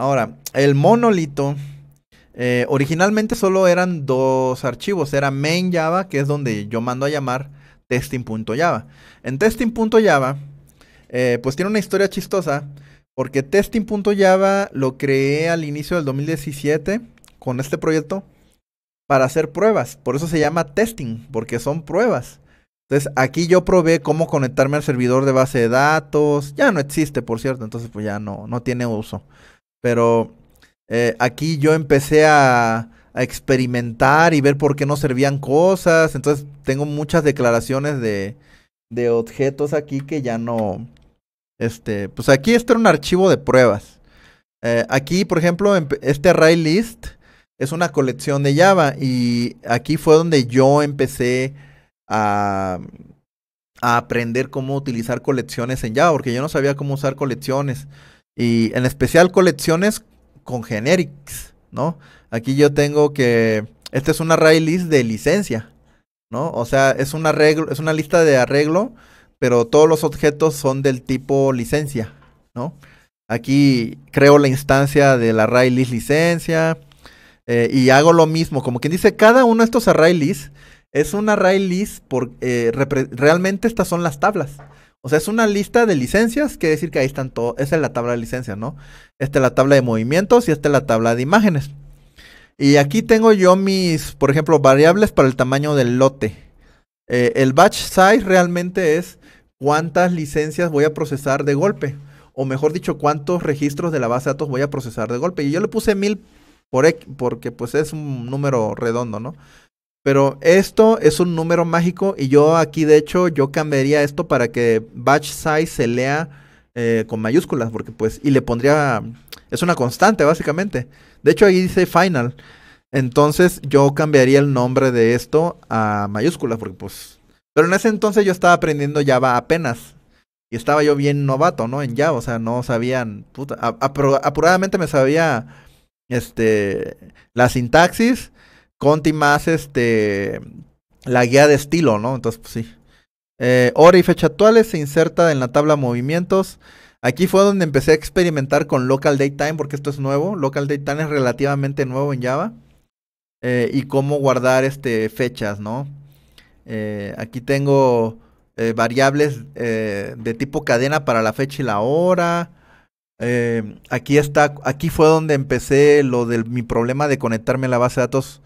Ahora, el monolito, eh, originalmente solo eran dos archivos, era main Java, que es donde yo mando a llamar testing.java. En testing.java, eh, pues tiene una historia chistosa, porque testing.java lo creé al inicio del 2017 con este proyecto para hacer pruebas. Por eso se llama testing, porque son pruebas. Entonces aquí yo probé cómo conectarme al servidor de base de datos. Ya no existe, por cierto, entonces pues ya no, no tiene uso. Pero eh, aquí yo empecé a, experimentar y ver por qué no servían cosas. Entonces tengo muchas declaraciones de, objetos aquí que ya no... Este, pues aquí está un archivo de pruebas. Eh, aquí, por ejemplo, este array list es una colección de Java y aquí fue donde yo empecé a aprender cómo utilizar colecciones en Java, porque yo no sabía cómo usar colecciones. Y en especial colecciones con generics, ¿no? Aquí yo tengo que... este es una array list de licencia, ¿no? O sea, es, arreglo, es una lista de arreglo, pero todos los objetos son del tipo licencia, ¿no? Aquí creo la instancia del array list licencia eh, y hago lo mismo. Como quien dice, cada uno de estos array es un array list porque eh, realmente estas son las tablas. O sea, es una lista de licencias, quiere decir que ahí están todos, esa es la tabla de licencias, ¿no? Esta es la tabla de movimientos y esta es la tabla de imágenes. Y aquí tengo yo mis, por ejemplo, variables para el tamaño del lote. Eh, el batch size realmente es cuántas licencias voy a procesar de golpe. O mejor dicho, cuántos registros de la base de datos voy a procesar de golpe. Y yo le puse mil por, porque pues es un número redondo, ¿no? Pero esto es un número mágico y yo aquí de hecho yo cambiaría esto para que batch size se lea eh, con mayúsculas porque pues y le pondría es una constante básicamente. De hecho ahí dice final. Entonces yo cambiaría el nombre de esto a mayúsculas porque pues pero en ese entonces yo estaba aprendiendo Java apenas y estaba yo bien novato, ¿no? En Java, o sea, no sabían puta, apuradamente me sabía este la sintaxis Conti más este la guía de estilo, ¿no? Entonces, pues sí. Eh, hora y fecha actuales se inserta en la tabla movimientos. Aquí fue donde empecé a experimentar con Local time. porque esto es nuevo. Local time es relativamente nuevo en Java. Eh, y cómo guardar este, fechas, ¿no? Eh, aquí tengo variables de tipo cadena para la fecha y la hora. aquí está, aquí fue donde empecé lo de mi problema de conectarme a la base de datos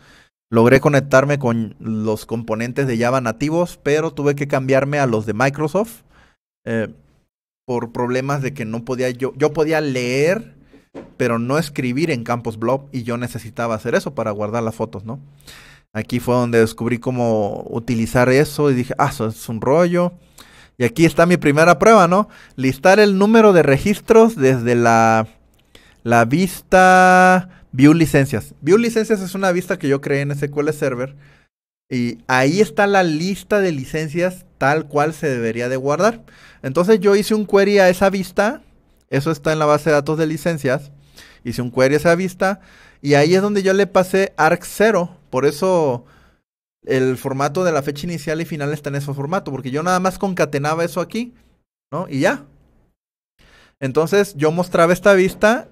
Logré conectarme con los componentes de Java nativos, pero tuve que cambiarme a los de Microsoft eh, por problemas de que no podía yo, yo podía leer, pero no escribir en Campus Blob y yo necesitaba hacer eso para guardar las fotos, ¿no? Aquí fue donde descubrí cómo utilizar eso y dije, ah, eso es un rollo. Y aquí está mi primera prueba, ¿no? Listar el número de registros desde la, la vista View Licencias. View Licencias es una vista que yo creé en SQL Server. Y ahí está la lista de licencias tal cual se debería de guardar. Entonces yo hice un query a esa vista. Eso está en la base de datos de licencias. Hice un query a esa vista. Y ahí es donde yo le pasé arc0. Por eso el formato de la fecha inicial y final está en ese formato. Porque yo nada más concatenaba eso aquí. ¿No? Y ya. Entonces yo mostraba esta vista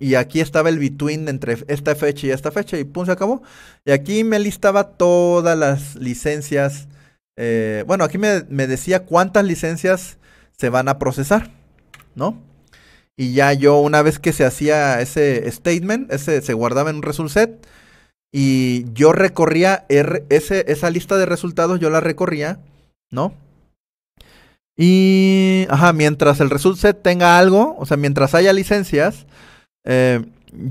y aquí estaba el between entre esta fecha y esta fecha y pum se acabó. Y aquí me listaba todas las licencias. Eh, bueno, aquí me, decía cuántas licencias se van a procesar, ¿no? Y ya yo una vez que se hacía ese statement, ese se guardaba en un result set y yo recorría ese, esa lista de resultados, yo la recorría, ¿no? Y, ajá, mientras el result set tenga algo, o sea, mientras haya licencias, eh,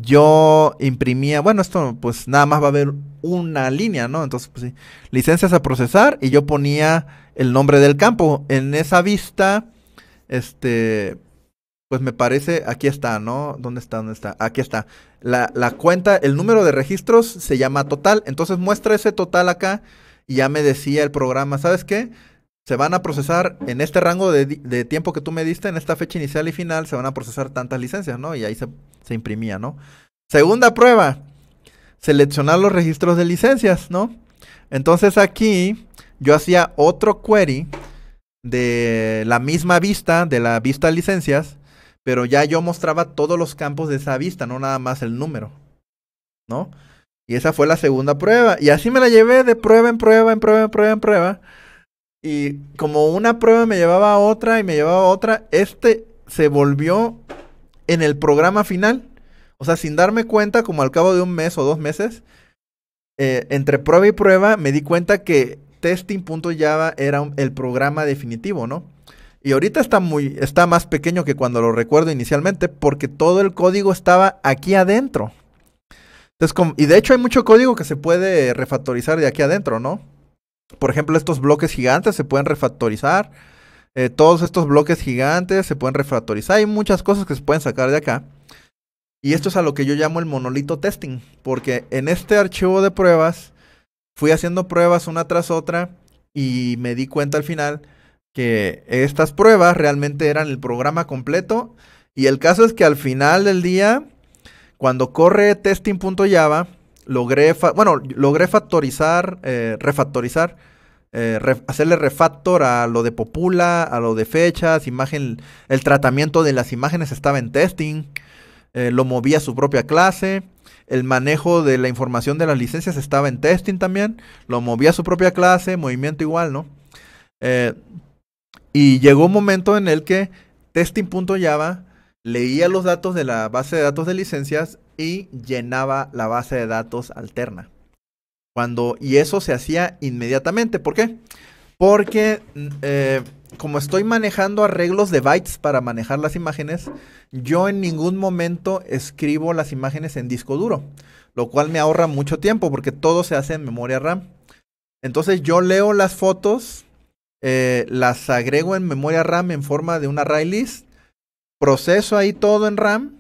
yo imprimía, bueno, esto pues nada más va a haber una línea, ¿no? Entonces, pues sí, licencias a procesar y yo ponía el nombre del campo. En esa vista, este, pues me parece, aquí está, ¿no? ¿Dónde está? ¿Dónde está? Aquí está. La, la cuenta, el número de registros se llama total. Entonces muestra ese total acá y ya me decía el programa, ¿sabes qué? se van a procesar en este rango de, tiempo que tú me diste, en esta fecha inicial y final, se van a procesar tantas licencias, ¿no? Y ahí se, se imprimía, ¿no? Segunda prueba, seleccionar los registros de licencias, ¿no? Entonces aquí yo hacía otro query de la misma vista, de la vista licencias, pero ya yo mostraba todos los campos de esa vista, no nada más el número, ¿no? Y esa fue la segunda prueba. Y así me la llevé de prueba en prueba, en prueba, en prueba, en prueba. Y como una prueba me llevaba a otra y me llevaba a otra, este se volvió en el programa final. O sea, sin darme cuenta, como al cabo de un mes o dos meses, eh, entre prueba y prueba, me di cuenta que testing.java era el programa definitivo, ¿no? Y ahorita está muy, está más pequeño que cuando lo recuerdo inicialmente, porque todo el código estaba aquí adentro. Entonces, y de hecho hay mucho código que se puede refactorizar de aquí adentro, ¿no? Por ejemplo, estos bloques gigantes se pueden refactorizar. Eh, todos estos bloques gigantes se pueden refactorizar. Hay muchas cosas que se pueden sacar de acá. Y esto es a lo que yo llamo el monolito testing, porque en este archivo de pruebas fui haciendo pruebas una tras otra y me di cuenta al final que estas pruebas realmente eran el programa completo. Y el caso es que al final del día, cuando corre testing.java, logré, bueno, logré factorizar, eh, refactorizar, eh, hacerle refactor a lo de Popula, a lo de fechas, imagen, el tratamiento de las imágenes estaba en testing, eh, lo movía a su propia clase, el manejo de la información de las licencias estaba en testing también, lo movía a su propia clase, movimiento igual, ¿no? y llegó un momento en el que testing.java leía los datos de la base de datos de licencias y llenaba la base de datos alterna. Cuando, y eso se hacía inmediatamente. ¿Por qué? Porque mm, eh, como estoy manejando arreglos de bytes para manejar las imágenes, yo en ningún momento escribo las imágenes en disco duro, lo cual me ahorra mucho tiempo porque todo se hace en memoria RAM. Entonces yo leo las fotos, eh, las agrego en memoria RAM en forma de una array list proceso ahí todo en RAM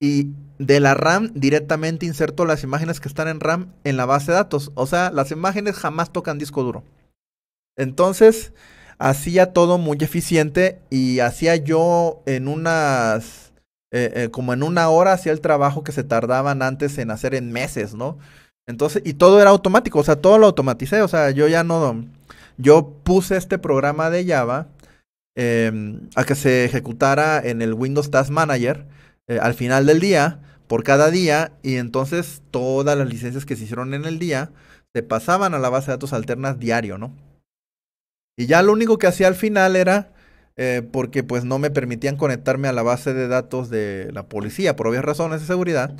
y de la RAM directamente inserto las imágenes que están en RAM en la base de datos. O sea, las imágenes jamás tocan disco duro. Entonces, hacía todo muy eficiente y hacía yo en unas, eh, eh, como en una hora hacía el trabajo que se tardaban antes en hacer en meses, ¿no? Entonces, y todo era automático, o sea, todo lo automaticé, o sea, yo ya no, yo puse este programa de Java Em, a que se ejecutara en el Windows Task Manager eh, al final del día, por cada día, y entonces todas las licencias que se hicieron en el día se pasaban a la base de datos alternas diario, ¿no? Y ya lo único que hacía al final era, eh, porque pues no me permitían conectarme a la base de datos de la policía por obvias razones de seguridad,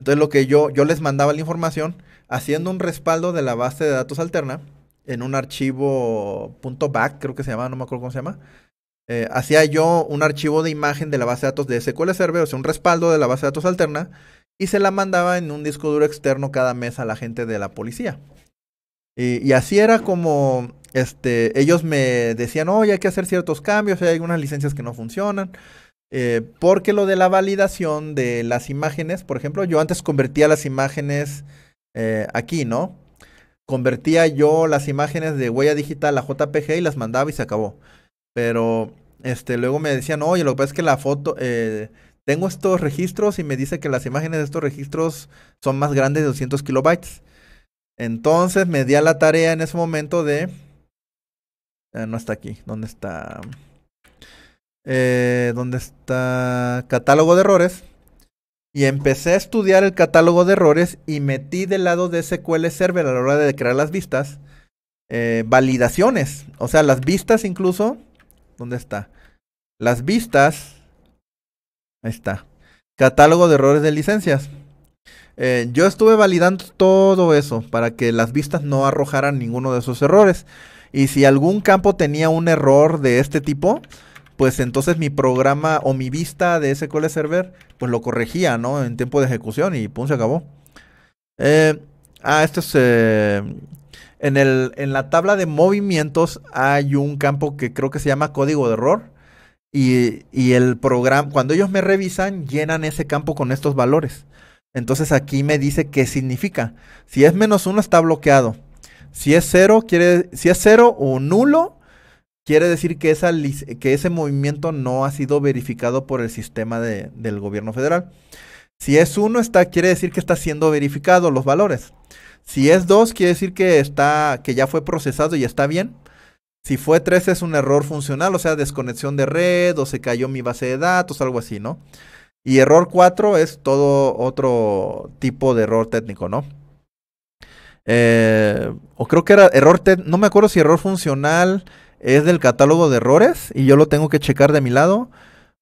entonces lo que yo, yo les mandaba la información haciendo un respaldo de la base de datos alterna en un archivo .back, creo que se llama, no me acuerdo cómo se llama, eh, hacía yo un archivo de imagen de la base de datos de SQL Server, o sea, un respaldo de la base de datos alterna, y se la mandaba en un disco duro externo cada mes a la gente de la policía. Y, así era como este, ellos me decían, hoy hay que hacer ciertos cambios, hay algunas licencias que no funcionan. Eh, porque lo de la validación de las imágenes, por ejemplo, yo antes convertía las imágenes eh, aquí, ¿no? Convertía yo las imágenes de huella digital a JPG y las mandaba y se acabó. Pero este, luego me decían, oye, lo que pasa es que la foto, eh, tengo estos registros y me dice que las imágenes de estos registros son más grandes de 200 kilobytes. Entonces me di a la tarea en ese momento de... Eh, no está aquí, ¿dónde está? Eh, ¿Dónde está? Catálogo de errores. Y empecé a estudiar el catálogo de errores y metí del lado de SQL Server a la hora de crear las vistas validaciones. O sea, las vistas incluso ¿Dónde está? Las vistas. Ahí está. Catálogo de errores de licencias. Eh, yo estuve validando todo eso para que las vistas no arrojaran ninguno de esos errores. Y si algún campo tenía un error de este tipo, pues entonces mi programa o mi vista de SQL Server, pues lo corregía, ¿no? En tiempo de ejecución y pum, se acabó. Eh, ah, esto es... Eh, en, la tabla de movimientos hay un campo que creo que se llama código de error. Y, el programa, cuando ellos me revisan, llenan ese campo con estos valores. Entonces aquí me dice qué significa. Si es menos uno, está bloqueado. Si es cero, quiere, si es cero o nulo, quiere decir que, esa, que ese movimiento no ha sido verificado por el sistema del gobierno federal. Si es uno, está, quiere decir que está siendo verificado los valores. Si es 2, quiere decir que, está, que ya fue procesado y está bien. Si fue 3 es un error funcional, o sea, desconexión de red o se cayó mi base de datos, algo así, ¿no? Y error 4 es todo otro tipo de error técnico, ¿no? Eh, o creo que era error, no me acuerdo si error funcional es del catálogo de errores y yo lo tengo que checar de mi lado,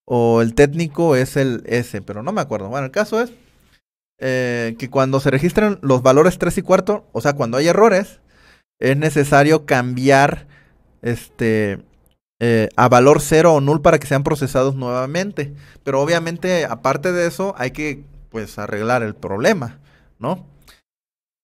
o el técnico es el S, pero no me acuerdo. Bueno, el caso es eh, que cuando se registran los valores 3 y 4, o sea, cuando hay errores, es necesario cambiar este eh, a valor 0 o null para que sean procesados nuevamente. Pero obviamente, aparte de eso, hay que pues arreglar el problema, ¿no?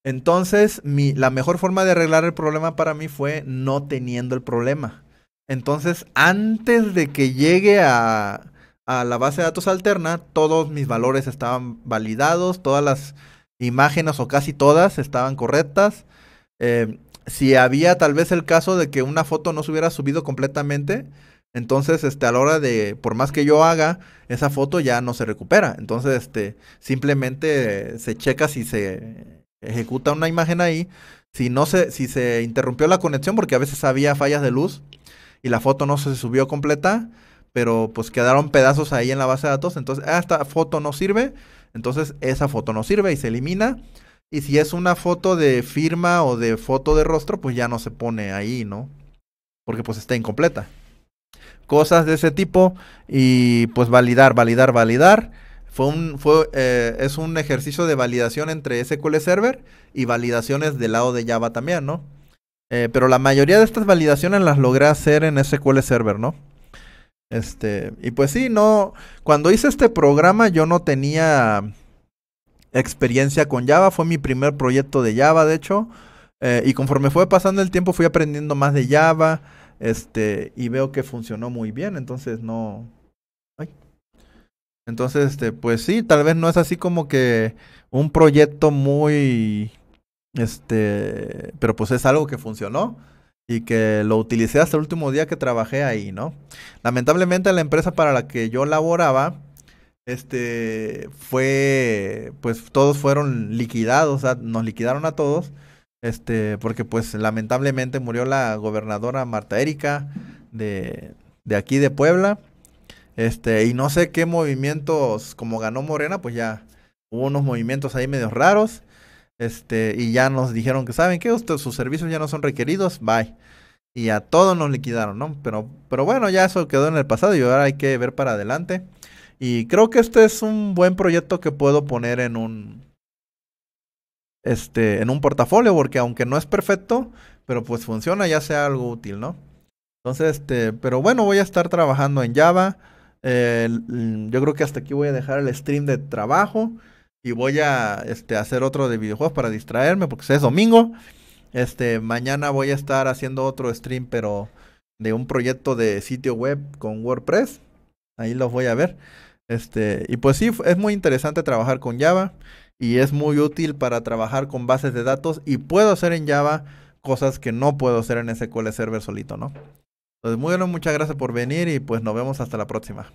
Entonces, la mejor forma de arreglar el problema para mí fue no teniendo el problema. Entonces, antes de que llegue a, a la base de datos alterna, todos mis valores estaban validados, todas las imágenes o casi todas estaban correctas. Em, si había tal vez el caso de que una foto no se hubiera subido completamente, entonces este, a la hora de, por más que yo haga, esa foto ya no se recupera. Entonces este, simplemente se checa si se ejecuta una imagen ahí, si, no se, si se interrumpió la conexión, porque a veces había fallas de luz y la foto no se subió completa, pero pues quedaron pedazos ahí en la base de datos. Entonces, ah, esta foto no sirve. Entonces, esa foto no sirve y se elimina. Y si es una foto de firma o de foto de rostro, pues ya no se pone ahí, ¿no? Porque pues está incompleta. Cosas de ese tipo y pues validar, validar, validar. Fue un, fue, eh, es un ejercicio de validación entre SQL Server y validaciones del lado de Java también, ¿no? Eh, pero la mayoría de estas validaciones las logré hacer en SQL Server, ¿no? Este, y pues sí, no, cuando hice este programa yo no tenía experiencia con Java, fue mi primer proyecto de Java, de hecho, eh, y conforme fue pasando el tiempo fui aprendiendo más de Java, este, y veo que funcionó muy bien, entonces no... Ay. Entonces, este, pues sí, tal vez no es así como que un proyecto muy, este, pero pues es algo que funcionó y que lo utilicé hasta el último día que trabajé ahí, ¿no? Lamentablemente la empresa para la que yo laboraba, este, fue, pues todos fueron liquidados, o sea, nos liquidaron a todos, este, porque pues lamentablemente murió la gobernadora Marta Erika de, de aquí de Puebla, este, y no sé qué movimientos, como ganó Morena, pues ya hubo unos movimientos ahí medio raros, este, y ya nos dijeron que, ¿saben que sus servicios ya no son requeridos, bye. Y a todos nos liquidaron, ¿no? Pero, pero bueno, ya eso quedó en el pasado y ahora hay que ver para adelante. Y creo que este es un buen proyecto que puedo poner en un. Este. en un portafolio. Porque aunque no es perfecto, pero pues funciona, ya sea algo útil, ¿no? Entonces, este. Pero bueno, voy a estar trabajando en Java. Eh, yo creo que hasta aquí voy a dejar el stream de trabajo y voy a este, hacer otro de videojuegos para distraerme, porque es domingo. Este, mañana voy a estar haciendo otro stream, pero de un proyecto de sitio web con WordPress. Ahí los voy a ver. Este, y pues sí, es muy interesante trabajar con Java y es muy útil para trabajar con bases de datos y puedo hacer en Java cosas que no puedo hacer en SQL Server solito, ¿no? Entonces, muy bien, muchas gracias por venir y pues nos vemos hasta la próxima.